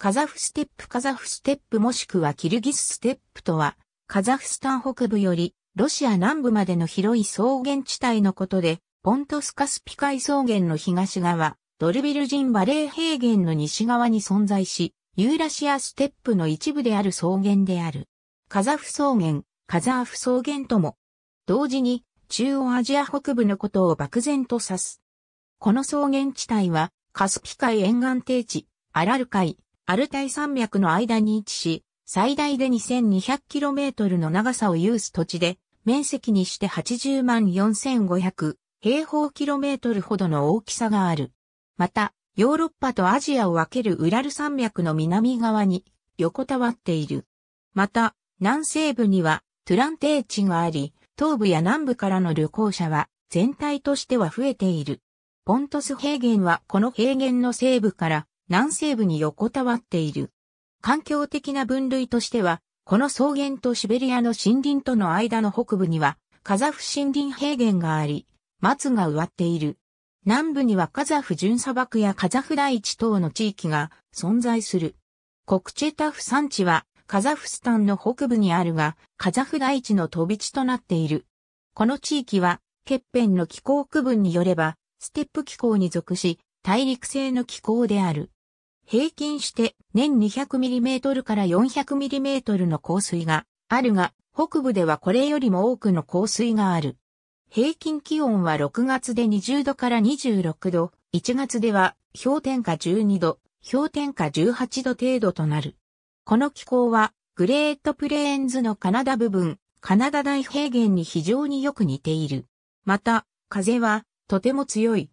カザフステップカザフステップもしくはキルギスステップとは、カザフスタン北部よりロシア南部までの広い草原地帯のことで、ポントスカスピ海草原の東側、ドルビルジンバレー平原の西側に存在し、ユーラシアステップの一部である草原である。カザフ草原、カザーフ草原とも、同時に中央アジア北部のことを漠然と指す。この草原地帯は、カスピ海沿岸低地、アラル海、アルタイ山脈の間に位置し、最大で 2200km の長さを有す土地で、面積にして80万4500平方キロメートルほどの大きさがある。また、ヨーロッパとアジアを分けるウラル山脈の南側に横たわっている。また、南西部にはトゥランテーチがあり、東部や南部からの旅行者は全体としては増えている。ポントス平原はこの平原の西部から南西部に横たわっている。環境的な分類としては、この草原とシベリアの森林との間の北部には、カザフ森林平原があり、松が植わっている。南部にはカザフ純砂漠やカザフ大地等の地域が存在する。コクチェタフ山地はカザフスタンの北部にあるが、カザフ大地の飛び地となっている。この地域は、欠片の気候区分によれば、ステップ気候に属し、大陸性の気候である。平均して年 200mm から 400mm の降水があるが、北部ではこれよりも多くの降水がある。平均気温は6月で20度から26度、1月では氷点下12度、氷点下18度程度となる。この気候は、グレートプレーンズのカナダ部分、カナダ大平原に非常によく似ている。また、風は、とても強い。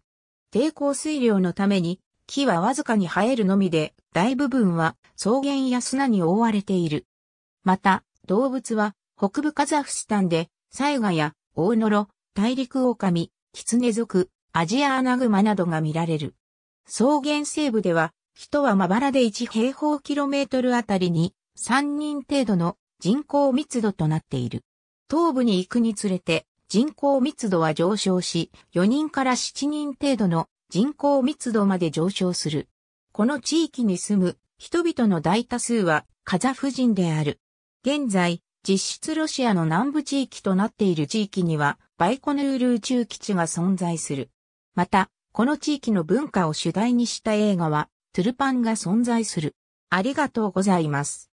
低降水量のために、木はわずかに生えるのみで、大部分は草原や砂に覆われている。また、動物は北部カザフスタンで、サイガやオオノロ、大陸狼、キツネ族、アジアアナグマなどが見られる。草原西部では、人はまばらで1平方キロメートルあたりに3人程度の人口密度となっている。東部に行くにつれて人口密度は上昇し、4人から7人程度の人口密度まで上昇する。この地域に住む人々の大多数はカザフ人である。現在、実質ロシアの南部地域となっている地域にはバイコヌール宇宙基地が存在する。また、この地域の文化を主題にした映画はトゥルパンが存在する。ありがとうございます。